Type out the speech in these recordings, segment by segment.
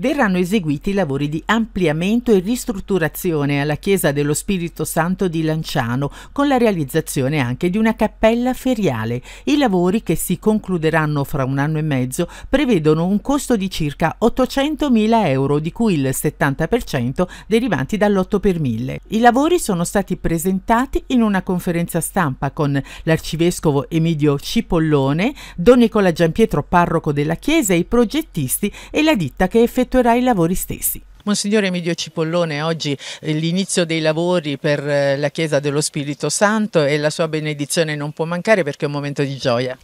verranno eseguiti i lavori di ampliamento e ristrutturazione alla Chiesa dello Spirito Santo di Lanciano, con la realizzazione anche di una cappella feriale. I lavori che si concluderanno fra un anno e mezzo prevedono un costo di circa 800.000 euro, di cui il 70% derivanti dall'8 per 1000. I lavori sono stati presentati in una conferenza stampa con l'arcivescovo Emidio Cipollone, Don Nicola Giampietro, parroco della Chiesa, i progettisti e la ditta che effettua effettuerà i lavori stessi. Monsignore Emilio Cipollone, oggi eh, l'inizio dei lavori per eh, la Chiesa dello Spirito Santo e la sua benedizione non può mancare perché è un momento di gioia.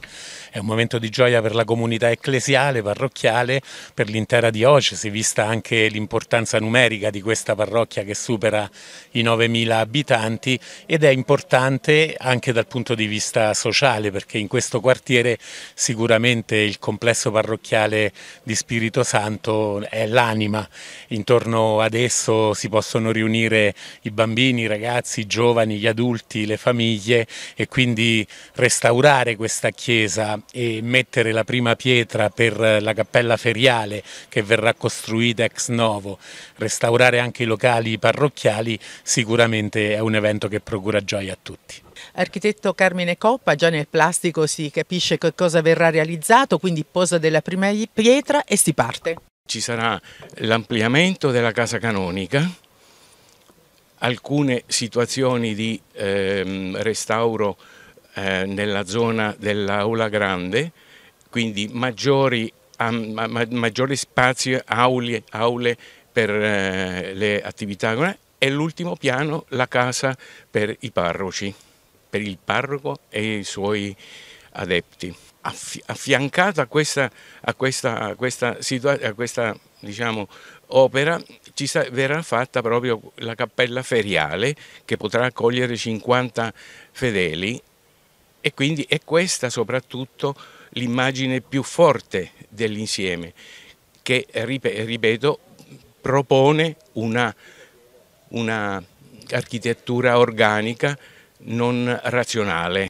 È un momento di gioia per la comunità ecclesiale, parrocchiale, per l'intera diocesi, vista anche l'importanza numerica di questa parrocchia che supera i 9.000 abitanti ed è importante anche dal punto di vista sociale perché in questo quartiere sicuramente il complesso parrocchiale di Spirito Santo è l'anima. Intorno ad esso si possono riunire i bambini, i ragazzi, i giovani, gli adulti, le famiglie e quindi restaurare questa chiesa e mettere la prima pietra per eh, la cappella feriale che verrà costruita ex novo, restaurare anche i locali parrocchiali, sicuramente è un evento che procura gioia a tutti. Architetto Carmine Coppa, già nel plastico si capisce che cosa verrà realizzato, quindi posa della prima pietra e si parte. Ci sarà l'ampliamento della casa canonica, alcune situazioni di ehm, restauro eh, nella zona dell'aula grande, quindi maggiori, um, ma, maggiori spazi, aule, aule per eh, le attività e l'ultimo piano la casa per i parroci, per il parroco e i suoi adepti. affiancata a questa, a questa, a questa, a questa diciamo, opera ci verrà fatta proprio la cappella feriale che potrà accogliere 50 fedeli e quindi è questa soprattutto l'immagine più forte dell'insieme che, ripeto, propone una, una architettura organica non razionale.